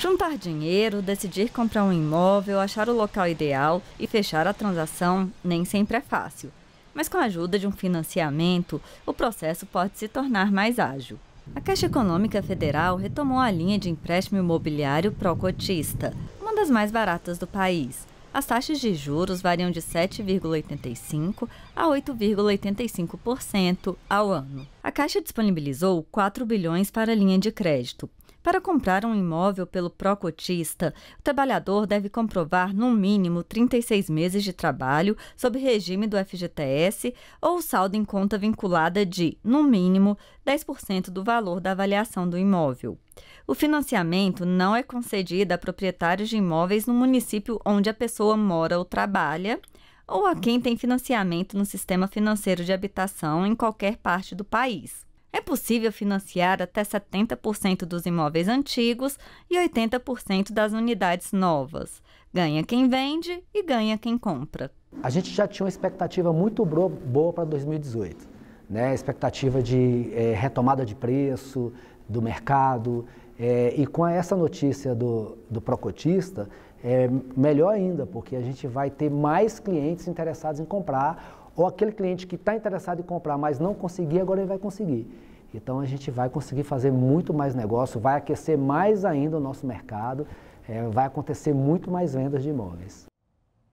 Juntar dinheiro, decidir comprar um imóvel, achar o local ideal e fechar a transação nem sempre é fácil. Mas com a ajuda de um financiamento, o processo pode se tornar mais ágil. A Caixa Econômica Federal retomou a linha de empréstimo imobiliário pró-cotista, uma das mais baratas do país. As taxas de juros variam de 7,85% a 8,85% ao ano. A Caixa disponibilizou 4 bilhões para a linha de crédito, para comprar um imóvel pelo Procotista, o trabalhador deve comprovar no mínimo 36 meses de trabalho sob regime do FGTS ou saldo em conta vinculada de, no mínimo, 10% do valor da avaliação do imóvel. O financiamento não é concedido a proprietários de imóveis no município onde a pessoa mora ou trabalha ou a quem tem financiamento no sistema financeiro de habitação em qualquer parte do país possível financiar até 70% dos imóveis antigos e 80% das unidades novas. Ganha quem vende e ganha quem compra. A gente já tinha uma expectativa muito boa para 2018, né? expectativa de é, retomada de preço do mercado. É, e com essa notícia do, do Procotista, é melhor ainda, porque a gente vai ter mais clientes interessados em comprar, ou aquele cliente que está interessado em comprar, mas não conseguir, agora ele vai conseguir. Então a gente vai conseguir fazer muito mais negócio, vai aquecer mais ainda o nosso mercado, eh, vai acontecer muito mais vendas de imóveis.